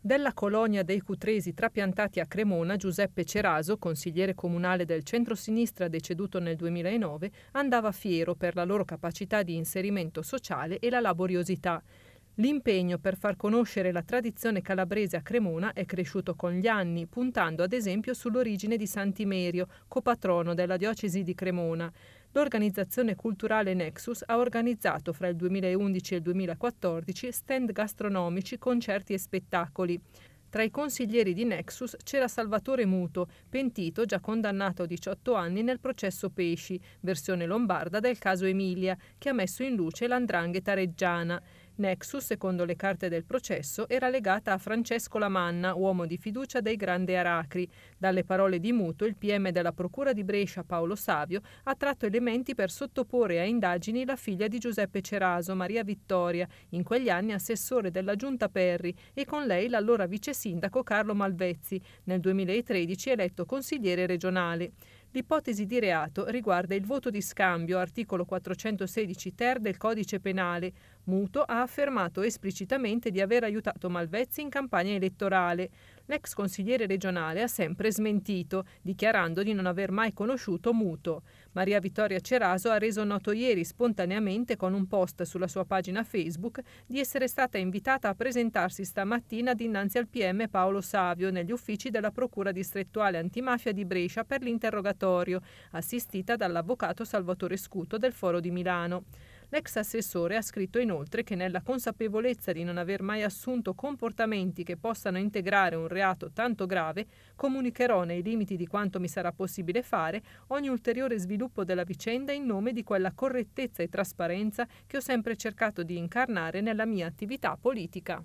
Della colonia dei Cutresi trapiantati a Cremona, Giuseppe Ceraso, consigliere comunale del centro-sinistra deceduto nel 2009, andava fiero per la loro capacità di inserimento sociale e la laboriosità. L'impegno per far conoscere la tradizione calabrese a Cremona è cresciuto con gli anni, puntando ad esempio sull'origine di Santimerio, copatrono della diocesi di Cremona. L'organizzazione culturale Nexus ha organizzato fra il 2011 e il 2014 stand gastronomici, concerti e spettacoli. Tra i consiglieri di Nexus c'era Salvatore Muto, pentito già condannato a 18 anni nel processo Pesci, versione lombarda del caso Emilia, che ha messo in luce l'andrangheta reggiana. Nexus, secondo le carte del processo, era legata a Francesco Lamanna, uomo di fiducia dei Grande Aracri. Dalle parole di Muto, il PM della Procura di Brescia, Paolo Savio, ha tratto elementi per sottoporre a indagini la figlia di Giuseppe Ceraso, Maria Vittoria, in quegli anni assessore della Giunta Perri, e con lei l'allora vice sindaco Carlo Malvezzi, nel 2013 eletto consigliere regionale. L'ipotesi di reato riguarda il voto di scambio, articolo 416 ter del codice penale. Muto ha affermato esplicitamente di aver aiutato Malvezzi in campagna elettorale. L'ex consigliere regionale ha sempre smentito, dichiarando di non aver mai conosciuto Muto. Maria Vittoria Ceraso ha reso noto ieri spontaneamente con un post sulla sua pagina Facebook di essere stata invitata a presentarsi stamattina dinanzi al PM Paolo Savio negli uffici della Procura distrettuale antimafia di Brescia per l'interrogazione interrogatorio, assistita dall'avvocato Salvatore Scuto del Foro di Milano. L'ex assessore ha scritto inoltre che nella consapevolezza di non aver mai assunto comportamenti che possano integrare un reato tanto grave, comunicherò nei limiti di quanto mi sarà possibile fare ogni ulteriore sviluppo della vicenda in nome di quella correttezza e trasparenza che ho sempre cercato di incarnare nella mia attività politica.